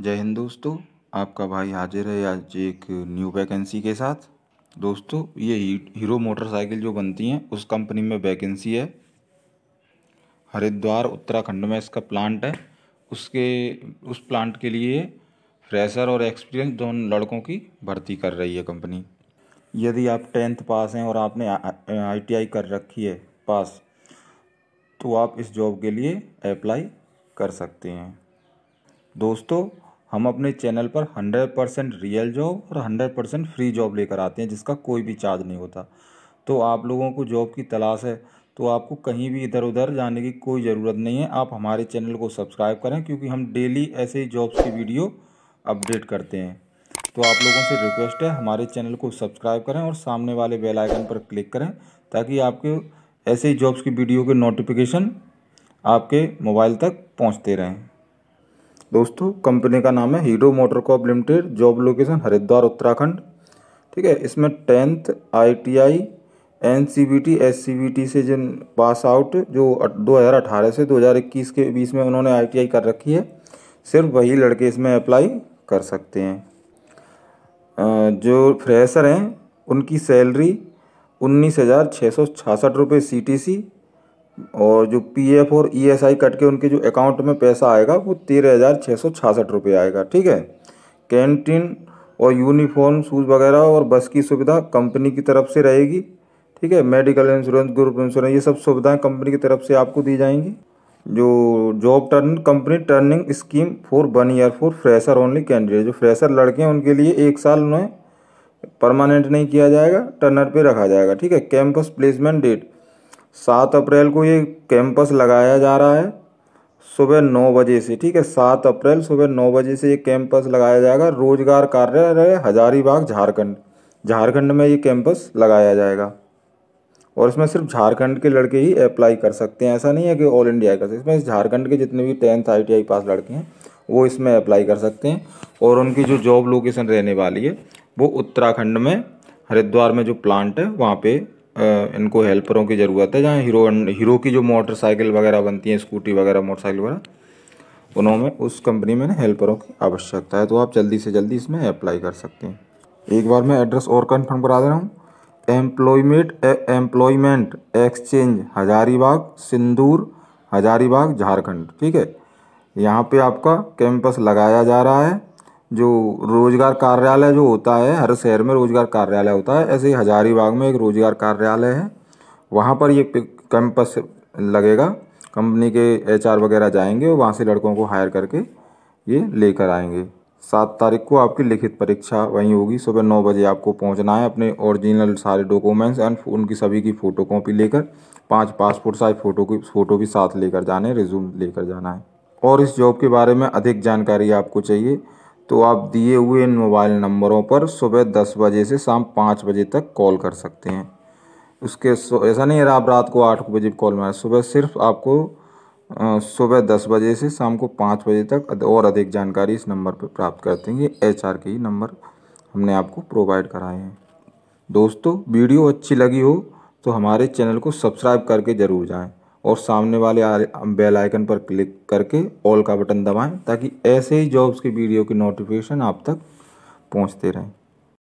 जय हिंद दोस्तों आपका भाई हाजिर है आज एक न्यू वैकेंसी के साथ दोस्तों ये हीरो मोटरसाइकिल जो बनती हैं उस कंपनी में वैकेंसी है हरिद्वार उत्तराखंड में इसका प्लांट है उसके उस प्लांट के लिए फ्रेशर और एक्सपीरियंस दोनों लड़कों की भर्ती कर रही है कंपनी यदि आप टेंथ पास हैं और आपने आईटीआई कर रखी है पास तो आप इस जॉब के लिए अप्लाई कर सकते हैं दोस्तों हम अपने चैनल पर 100 परसेंट रियल जॉब और 100 परसेंट फ्री जॉब लेकर आते हैं जिसका कोई भी चार्ज नहीं होता तो आप लोगों को जॉब की तलाश है तो आपको कहीं भी इधर उधर जाने की कोई ज़रूरत नहीं है आप हमारे चैनल को सब्सक्राइब करें क्योंकि हम डेली ऐसे ही जॉब्स की वीडियो अपडेट करते हैं तो आप लोगों से रिक्वेस्ट है हमारे चैनल को सब्सक्राइब करें और सामने वाले बेल आइकन पर क्लिक करें ताकि आपके ऐसे ही जॉब्स की वीडियो के नोटिफिकेशन आपके मोबाइल तक पहुंचते रहें दोस्तों कंपनी का नाम है Hero Motor Corp Limited job location Haridwar Uttarakhand ठीक है इसमें टेंथ आईटीआई एनसीबीटी एससीबीटी से जिन पास आउट जो 2018 से 2021 के बीच में उन्होंने आईटीआई कर रखी है सिर्फ वही लड़के इसमें अप्लाई कर सकते हैं जो फ्रेशर हैं उनकी सैलरी उन्नीस हज़ार छः सौ छियासठ रुपये सी और जो पीएफ और ईएसआई कट के उनके जो अकाउंट में पैसा आएगा वो तेरह हज़ार छः सौ छियासठ रुपये आएगा ठीक है कैंटीन और यूनिफॉर्म शूज़ वगैरह और बस की सुविधा कंपनी की तरफ से रहेगी ठीक है मेडिकल इंश्योरेंस ग्रुप इंश्योरेंस ये सब सुविधाएं कंपनी की तरफ से आपको दी जाएंगी जो जॉब टर्न कंपनी टर्निंग scheme for one year for fresher only candidate जो फ्रेशर लड़के हैं उनके लिए एक साल उन्हें परमानेंट नहीं किया जाएगा टर्नर पे रखा जाएगा ठीक है कैंपस प्लेसमेंट डेट सात अप्रैल को ये कैंपस लगाया जा रहा है सुबह नौ बजे से ठीक है सात अप्रैल सुबह नौ बजे से ये कैंपस लगाया जाएगा रोजगार कार्यालय हजारीबाग झारखंड झारखंड में ये कैंपस लगाया जाएगा और इसमें सिर्फ झारखंड के लड़के ही अप्लाई कर सकते हैं ऐसा नहीं है कि ऑल इंडिया कर सकते इसमें झारखंड के जितने भी टेंथ आई टी पास लड़के हैं वो इसमें अप्लाई कर सकते हैं और उनकी जो जॉब लोकेशन रहने वाली है वो उत्तराखंड में हरिद्वार में जो प्लांट है वहाँ पे इनको हेल्परों की ज़रूरत है जहाँ हीरो हीरो की जो मोटरसाइकिल वगैरह बनती हैं स्कूटी वगैरह मोटरसाइकिल वगैरह उन्होंने उस कंपनी में ना हेल्परों की आवश्यकता है तो आप जल्दी से जल्दी इसमें अप्लाई कर सकते हैं एक बार मैं एड्रेस और कन्फर्म करा दे रहा हूँ employment employment exchange Hazaribagh Sindoor Hazaribagh Jharkhand ठीक है यहाँ पे आपका कैंपस लगाया जा रहा है जो रोजगार कार्यालय जो होता है हर शहर में रोजगार कार्यालय होता है ऐसे ही हजारीबाग में एक रोजगार कार्यालय है वहाँ पर ये कैंपस लगेगा कंपनी के एचआर वगैरह जाएंगे और वहाँ से लड़कों को हायर करके ये लेकर आएंगे सात तारीख को आपकी लिखित परीक्षा वहीं होगी सुबह नौ बजे आपको पहुंचना है अपने ओरिजिनल सारे डॉक्यूमेंट्स एंड उनकी सभी की फ़ोटो कॉपी लेकर पांच पासपोर्ट साइज फ़ोटो की फ़ोटो भी साथ लेकर जाने रिज्यूम लेकर जाना है और इस जॉब के बारे में अधिक जानकारी आपको चाहिए तो आप दिए हुए इन मोबाइल नंबरों पर सुबह दस बजे से शाम पाँच बजे तक कॉल कर सकते हैं उसके ऐसा नहीं है आप रात को आठ बजे कॉल मारें सुबह सिर्फ आपको सुबह दस बजे से शाम को पाँच बजे तक और अधिक जानकारी इस नंबर पर प्राप्त करते हैं ये एच आर के ही नंबर हमने आपको प्रोवाइड कराए हैं दोस्तों वीडियो अच्छी लगी हो तो हमारे चैनल को सब्सक्राइब करके ज़रूर जाएं और सामने वाले बेल आइकन पर क्लिक करके ऑल का बटन दबाएं ताकि ऐसे ही जॉब्स की वीडियो की नोटिफिकेशन आप तक पहुंचते रहें